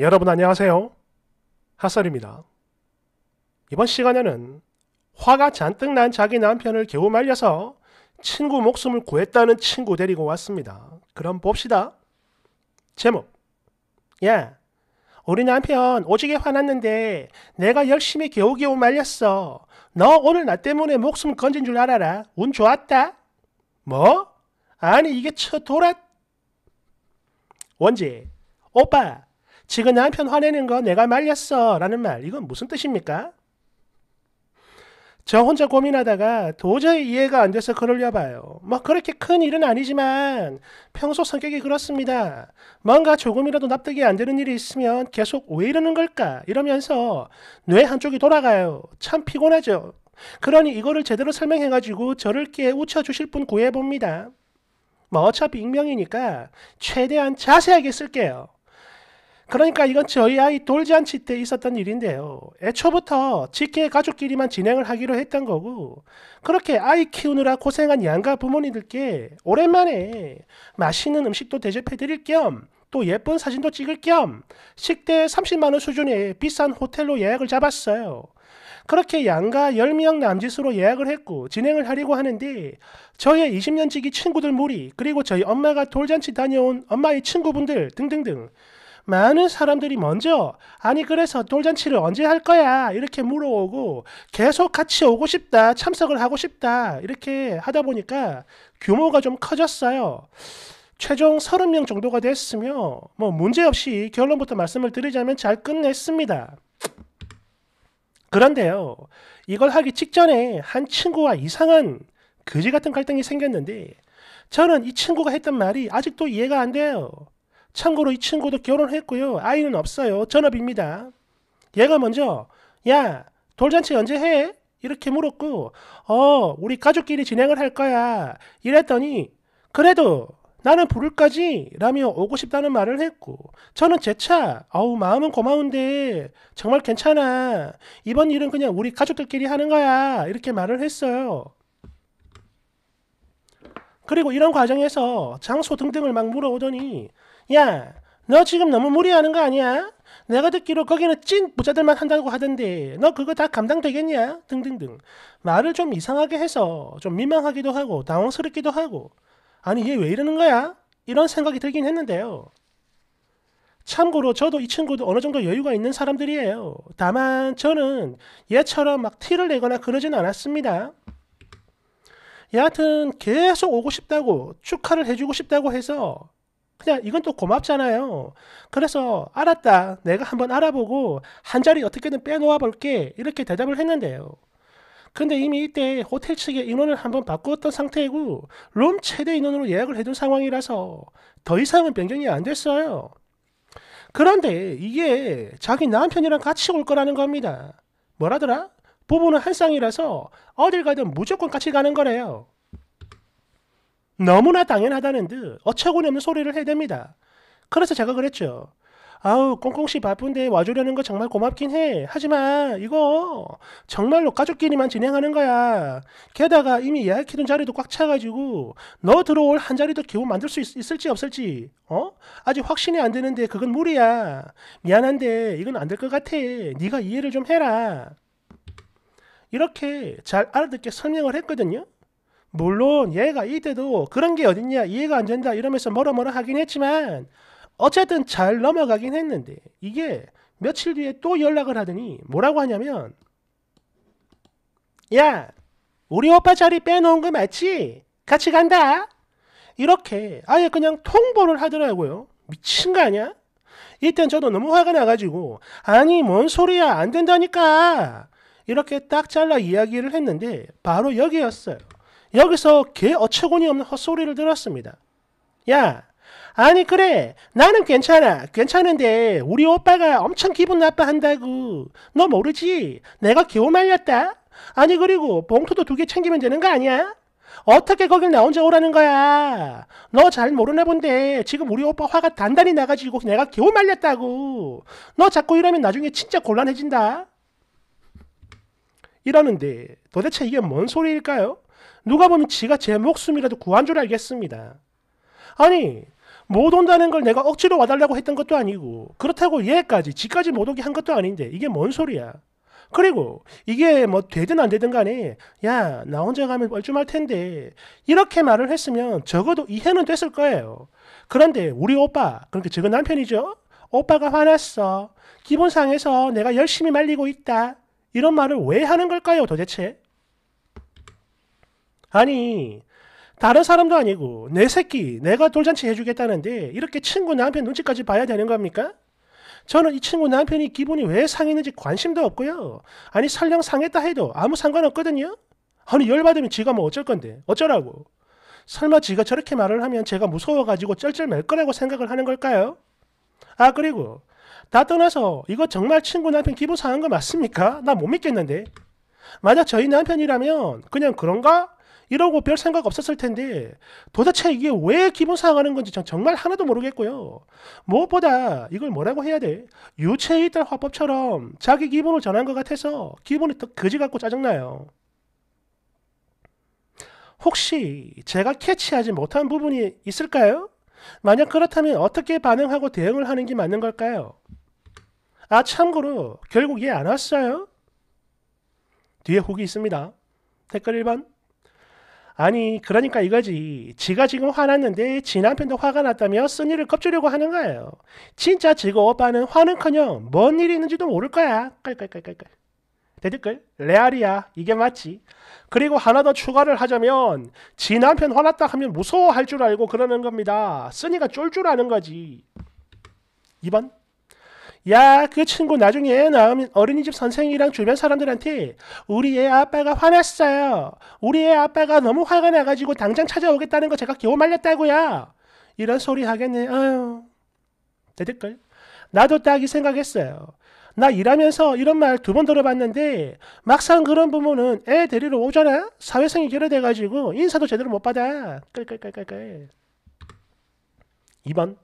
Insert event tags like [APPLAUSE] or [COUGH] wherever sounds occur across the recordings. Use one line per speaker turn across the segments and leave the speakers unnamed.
여러분 안녕하세요. 핫설입니다. 이번 시간에는 화가 잔뜩 난 자기 남편을 겨우 말려서 친구 목숨을 구했다는 친구 데리고 왔습니다. 그럼 봅시다. 제목 야, 예. 우리 남편 오지게 화났는데 내가 열심히 겨우겨우 말렸어. 너 오늘 나 때문에 목숨 건진 줄 알아라. 운 좋았다. 뭐? 아니 이게 첫돌라 원지, 오빠 지금 남편 화내는 거 내가 말렸어 라는 말 이건 무슨 뜻입니까? 저 혼자 고민하다가 도저히 이해가 안 돼서 그럴려 봐요. 뭐 그렇게 큰 일은 아니지만 평소 성격이 그렇습니다. 뭔가 조금이라도 납득이 안 되는 일이 있으면 계속 왜 이러는 걸까 이러면서 뇌 한쪽이 돌아가요. 참 피곤하죠. 그러니 이거를 제대로 설명해가지고 저를 깨우쳐 주실 분 구해봅니다. 뭐 어차피 익명이니까 최대한 자세하게 쓸게요. 그러니까 이건 저희 아이 돌잔치 때 있었던 일인데요. 애초부터 직계 가족끼리만 진행을 하기로 했던 거고, 그렇게 아이 키우느라 고생한 양가 부모님들께 오랜만에 맛있는 음식도 대접해 드릴 겸, 또 예쁜 사진도 찍을 겸, 식대 30만원 수준의 비싼 호텔로 예약을 잡았어요. 그렇게 양가 10명 남짓으로 예약을 했고 진행을 하려고 하는데 저의 20년 지기 친구들 무리 그리고 저희 엄마가 돌잔치 다녀온 엄마의 친구분들 등등등 많은 사람들이 먼저 아니 그래서 돌잔치를 언제 할 거야 이렇게 물어오고 계속 같이 오고 싶다 참석을 하고 싶다 이렇게 하다 보니까 규모가 좀 커졌어요. 최종 30명 정도가 됐으며 뭐 문제없이 결론부터 말씀을 드리자면 잘 끝냈습니다. 그런데요. 이걸 하기 직전에 한 친구와 이상한 그지 같은 갈등이 생겼는데 저는 이 친구가 했던 말이 아직도 이해가 안 돼요. 참고로 이 친구도 결혼했고요. 아이는 없어요. 전업입니다. 얘가 먼저 야 돌잔치 언제 해? 이렇게 물었고 어 우리 가족끼리 진행을 할 거야 이랬더니 그래도 나는 부를까지 라며 오고 싶다는 말을 했고 저는 제차 어우 마음은 고마운데 정말 괜찮아 이번 일은 그냥 우리 가족들끼리 하는 거야 이렇게 말을 했어요 그리고 이런 과정에서 장소 등등을 막 물어오더니 야 너 지금 너무 무리하는 거 아니야? 내가 듣기로 거기는 찐 부자들만 한다고 하던데 너 그거 다 감당되겠냐? 등등등 말을 좀 이상하게 해서 좀 민망하기도 하고 당황스럽기도 하고 아니 얘 왜 이러는 거야? 이런 생각이 들긴 했는데요. 참고로 저도 이 친구도 어느 정도 여유가 있는 사람들이에요. 다만 저는 얘처럼 막 티를 내거나 그러진 않았습니다. 여하튼 계속 오고 싶다고 축하를 해주고 싶다고 해서 그냥 이건 또 고맙잖아요. 그래서 알았다. 내가 한번 알아보고 한 자리 어떻게든 빼놓아 볼게. 이렇게 대답을 했는데요. 근데 이미 이때 호텔 측에 인원을 한번 바꿨던 상태이고 룸 최대 인원으로 예약을 해둔 상황이라서 더 이상은 변경이 안 됐어요. 그런데 이게 자기 남편이랑 같이 올 거라는 겁니다. 뭐라더라? 부부는 한 쌍이라서 어딜 가든 무조건 같이 가는 거래요. 너무나 당연하다는 듯 어처구니없는 소리를 해댑니다. 그래서 제가 그랬죠. 아우 꽁꽁씨 바쁜데 와주려는 거 정말 고맙긴 해. 하지만 이거 정말로 가족끼리만 진행하는 거야. 게다가 이미 예약해둔 자리도 꽉 차가지고 너 들어올 한 자리도 기본 만들 수 있, 을지 없을지 어? 아직 확신이 안 되는데 그건 무리야. 미안한데 이건 안 될 것 같아. 네가 이해를 좀 해라. 이렇게 잘 알아듣게 설명을 했거든요. 물론 얘가 이때도 그런 게 어딨냐 이해가 안 된다 이러면서 뭐라뭐라 하긴 했지만 어쨌든 잘 넘어가긴 했는데 이게 며칠 뒤에 또 연락을 하더니 뭐라고 하냐면 야 우리 오빠 자리 빼놓은 거 맞지? 같이 간다 이렇게 아예 그냥 통보를 하더라고요 미친 거 아니야? 이땐 저도 너무 화가 나가지고 아니 뭔 소리야 안 된다니까 이렇게 딱 잘라 이야기를 했는데 바로 여기였어요. 여기서 개 어처구니 없는 헛소리를 들었습니다. 야 아니 그래 나는 괜찮아 괜찮은데 우리 오빠가 엄청 기분 나빠한다고 너 모르지 내가 겨우 말렸다 아니 그리고 봉투도 두 개 챙기면 되는 거 아니야? 어떻게 거길 나 혼자 오라는 거야? 너 잘 모르나 본데 지금 우리 오빠 화가 단단히 나가지고 내가 겨우 말렸다고. 너 자꾸 이러면 나중에 진짜 곤란해진다. 이러는데 도대체 이게 뭔 소리일까요? 누가 보면 지가 제 목숨이라도 구한 줄 알겠습니다. 아니 못 온다는 걸 내가 억지로 와달라고 했던 것도 아니고 그렇다고 얘까지 지까지 못 오게 한 것도 아닌데 이게 뭔 소리야. 그리고 이게 뭐 되든 안 되든 간에 야 나 혼자 가면 뻘쭘할 텐데 이렇게 말을 했으면 적어도 이해는 됐을 거예요. 그런데 우리 오빠 그 그러니까 적은 남편이죠. 오빠가 화났어. 기분 상해서 내가 열심히 말리고 있다. 이런 말을 왜 하는 걸까요, 도대체? 아니, 다른 사람도 아니고 내 새끼 내가 돌잔치 해주겠다는데 이렇게 친구 남편 눈치까지 봐야 되는 겁니까? 저는 이 친구 남편이 기분이 왜 상했는지 관심도 없고요. 아니 설령 상했다 해도 아무 상관없거든요. 아니 열받으면 지가 뭐 어쩔 건데 어쩌라고. 설마 지가 저렇게 말을 하면 제가 무서워가지고 쩔쩔맬 거라고 생각을 하는 걸까요? 아 그리고 다 떠나서 이거 정말 친구 남편 기부 사한 거 맞습니까? 나 못 믿겠는데. 만약 저희 남편이라면 그냥 그런가? 이러고 별 생각 없었을 텐데 도대체 이게 왜 기분 상하는 건지 정말 하나도 모르겠고요. 무엇보다 이걸 뭐라고 해야 돼? 유체에 있던 화법처럼 자기 기분을 전한 것 같아서 기분이 더 거지 같고 짜증나요. 혹시 제가 캐치하지 못한 부분이 있을까요? 만약 그렇다면 어떻게 반응하고 대응을 하는 게 맞는 걸까요? 아 참고로 결국 얘 안 왔어요? 뒤에 혹이 있습니다. 댓글 1번 아니 그러니까 이거지 지가 지금 화났는데 지 남편도 화가 났다며 쓴이를 겁주려고 하는 거예요. 진짜 지가 오빠는 화는커녕 뭔 일이 있는지도 모를 거야. 깔깔깔깔깔 대댓글 레알이야 이게 맞지 그리고 하나 더 추가를 하자면 지 남편 화났다 하면 무서워할 줄 알고 그러는 겁니다 쓰니가쫄 줄 아는 거지 2번 야 그 친구 나중에 애 낳으면 어린이집 선생이랑 주변 사람들한테 우리 애 아빠가 화났어요 우리 애 아빠가 너무 화가 나가지고 당장 찾아오겠다는 거 제가 겨우 말렸다고요 이런 소리 하겠네 어휴 대댓글 나도 딱 이 생각했어요 나 일하면서 이런 말 두 번 들어봤는데 막상 그런 부모는 애 데리러 오잖아? 사회성이 결여돼가지고 인사도 제대로 못 받아. 끌끌끌끌끌. 2번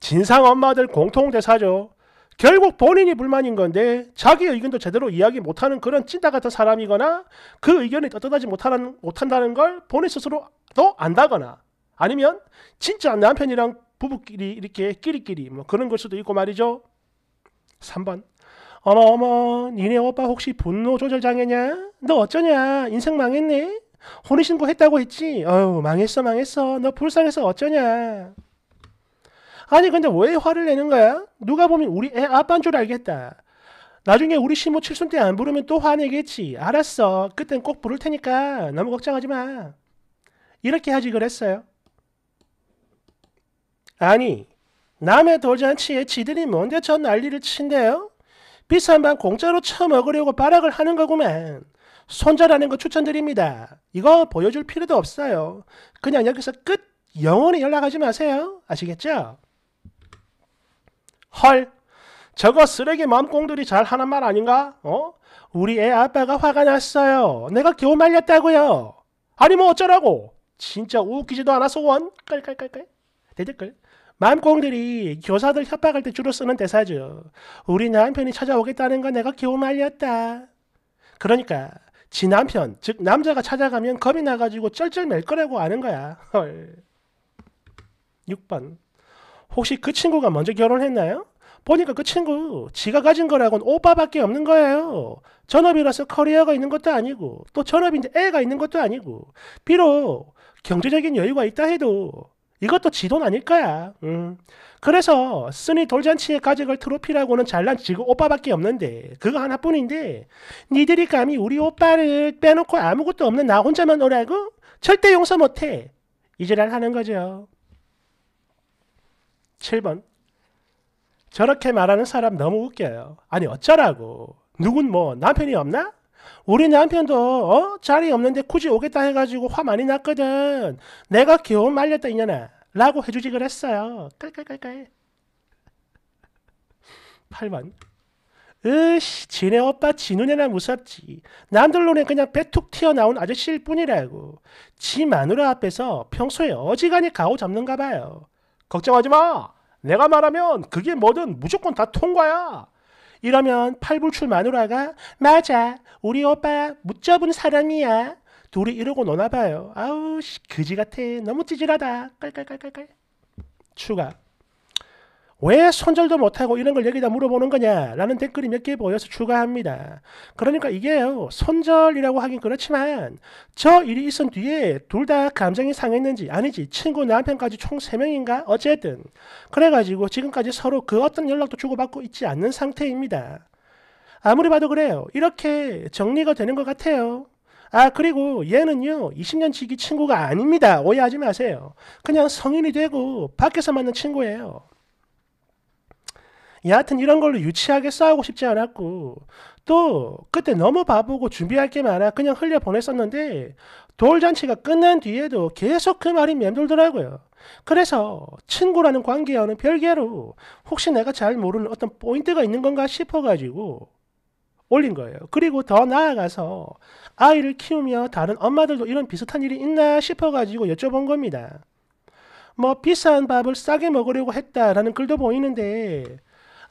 진상 엄마들 공통대사죠. 결국 본인이 불만인 건데 자기 의견도 제대로 이야기 못하는 그런 찐따 같은 사람이거나 그 의견이 떳떳하지 못하는, 못한다는 걸 본인 스스로도 안다거나 아니면 진짜 남편이랑 부부끼리 이렇게 끼리끼리 뭐 그런 걸 수도 있고 말이죠. 3번 어머 어머 니네 오빠 혹시 분노 조절 장애냐? 너 어쩌냐? 인생 망했네? 혼인신고 했다고 했지? 어휴 망했어 망했어 너 불쌍해서 어쩌냐? 아니 근데 왜 화를 내는 거야? 누가 보면 우리 애 아빠인 줄 알겠다. 나중에 우리 시모 칠순 때 안 부르면 또 화내겠지. 알았어. 그땐 꼭 부를 테니까 너무 걱정하지 마. 이렇게 하지 그랬어요. 아니 남의 돌잔치에 지들이 뭔데 전 난리를 친대요? 비싼 방 공짜로 처먹으려고 발악을 하는 거구만. 손절하는 거 추천드립니다. 이거 보여줄 필요도 없어요. 그냥 여기서 끝! 영원히 연락하지 마세요. 아시겠죠? 헐! 저거 쓰레기 맘공들이 잘 하는 말 아닌가? 어? 우리 애 아빠가 화가 났어요. 내가 겨우 말렸다고요. 아니 뭐 어쩌라고. 진짜 웃기지도 않아서 원. 깔깔깔깔. 대댓글. 맘공들이 교사들 협박할 때 주로 쓰는 대사죠. 우리 남편이 찾아오겠다는 건 내가 겨우 말렸다. 그러니까 지 남편, 즉 남자가 찾아가면 겁이 나가지고 쩔쩔 맬 거라고 아는 거야. 헐. 6번. 혹시 그 친구가 먼저 결혼했나요? 보니까 그 친구 지가 가진 거라곤 오빠밖에 없는 거예요. 전업이라서 커리어가 있는 것도 아니고 또 전업인데 애가 있는 것도 아니고 비록 경제적인 여유가 있다 해도 이것도 지돈 아닐 거야. 음. 그래서 쓰니 돌잔치에 가져갈 트로피라고는 잘난 지구 오빠밖에 없는데 그거 하나뿐인데 니들이 감히 우리 오빠를 빼놓고 아무것도 없는 나 혼자만 오라고? 절대 용서 못해. 이지랄 하는 거죠. 7번 저렇게 말하는 사람 너무 웃겨요. 아니 어쩌라고. 누군 뭐 남편이 없나? 우리 남편도 어? 자리 없는데 굳이 오겠다 해가지고 화 많이 났거든. 내가 겨우 말렸다 이년아. 라고 해주지 그랬어요. 깔깔깔깔. 8번. 으씨, 지네 오빠 진우네나 무섭지. 남들 눈에 그냥 배툭 튀어나온 아저씨일 뿐이라고. 지 마누라 앞에서 평소에 어지간히 가오 잡는가 봐요. 걱정하지 마. 내가 말하면 그게 뭐든 무조건 다 통과야. 이러면 팔불출 마누라가 맞아 우리 오빠 묻잡은 사람이야 둘이 이러고 노나 봐요 아우 씨 그지 같아 너무 찌질하다 깔깔깔깔깔 추가 왜 손절도 못하고 이런 걸 여기다 물어보는 거냐라는 댓글이 몇 개 보여서 추가합니다. 그러니까 이게요, 손절이라고 하긴 그렇지만 저 일이 있은 뒤에 둘 다 감정이 상했는지 아니지 친구 남편까지 총 3명인가 어쨌든 그래가지고 지금까지 서로 그 어떤 연락도 주고받고 있지 않는 상태입니다. 아무리 봐도 그래요. 이렇게 정리가 되는 것 같아요. 아 그리고 얘는요 20년 지기 친구가 아닙니다 오해하지 마세요 그냥 성인이 되고 밖에서 만난 친구예요 여하튼 이런 걸로 유치하게 싸우고 싶지 않았고 또 그때 너무 바보고 준비할 게 많아 그냥 흘려 보냈었는데 돌잔치가 끝난 뒤에도 계속 그 말이 맴돌더라고요. 그래서 친구라는 관계와는 별개로 혹시 내가 잘 모르는 어떤 포인트가 있는 건가 싶어가지고 올린 거예요. 그리고 더 나아가서 아이를 키우며 다른 엄마들도 이런 비슷한 일이 있나 싶어가지고 여쭤본 겁니다. 뭐 비싼 밥을 싸게 먹으려고 했다라는 글도 보이는데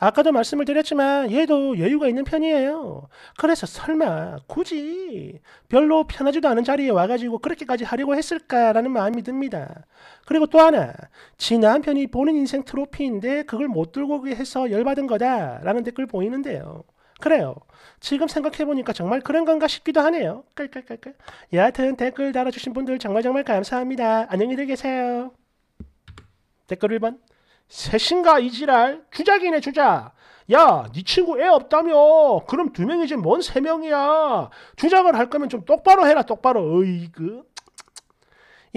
아까도 말씀을 드렸지만 얘도 여유가 있는 편이에요. 그래서 설마 굳이 별로 편하지도 않은 자리에 와가지고 그렇게까지 하려고 했을까라는 마음이 듭니다. 그리고 또 하나, 지 남편이 보는 인생 트로피인데 그걸 못 들고 오게 해서 열받은 거다라는 댓글 보이는데요. 그래요. 지금 생각해보니까 정말 그런 건가 싶기도 하네요. 깔깔깔깔. 여하튼 댓글 달아주신 분들 정말 정말 감사합니다. 안녕히 들 계세요. 댓글 1번. 셋인가 이지랄? 주작이네 주작. 야, 네 친구 애 없다며. 그럼 두 명이지 뭔 세 명이야. 주작을 할 거면 좀 똑바로 해라 똑바로. 어이그.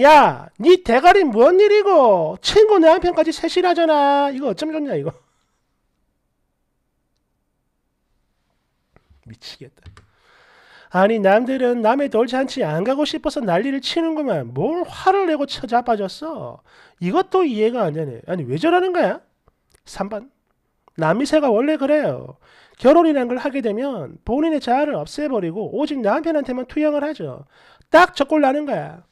야, 네 대가리 뭔 일이고? 친구 내 한편까지 셋이라잖아. 이거 어쩜 좋냐 이거. [LAUGHS] 미치겠다. 아니 남들은 남의 돌잔치 안 가고 싶어서 난리를 치는구만. 뭘 화를 내고 쳐자빠졌어 이것도 이해가 안 되네. 아니 왜 저러는 거야? 3번. 남이세가 원래 그래요. 결혼이란 걸 하게 되면 본인의 자아를 없애버리고 오직 남편한테만 투영을 하죠. 딱 적골 나는 거야.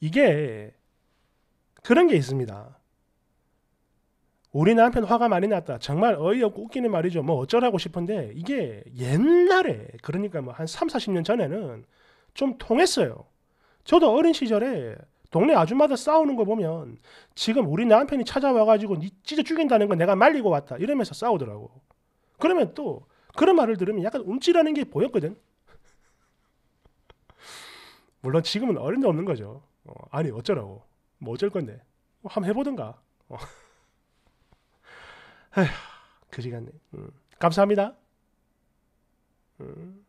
이게 그런 게 있습니다. 우리 남편 화가 많이 났다. 정말 어이없고 웃기는 말이죠. 뭐 어쩌라고 싶은데 이게 옛날에 그러니까 뭐 한 3, 40년 전에는 좀 통했어요. 저도 어린 시절에 동네 아줌마들 싸우는 거 보면 지금 우리 남편이 찾아와 가지고 니 찢어 죽인다는 건 내가 말리고 왔다. 이러면서 싸우더라고. 그러면 또 그런 말을 들으면 약간 움찔하는 게 보였거든. 물론 지금은 어른도 없는 거죠. 어, 아니 어쩌라고. 뭐 어쩔 건데. 뭐 한번 해보든가. 어. 에휴, 그지 같네. 음. 감사합니다. 음.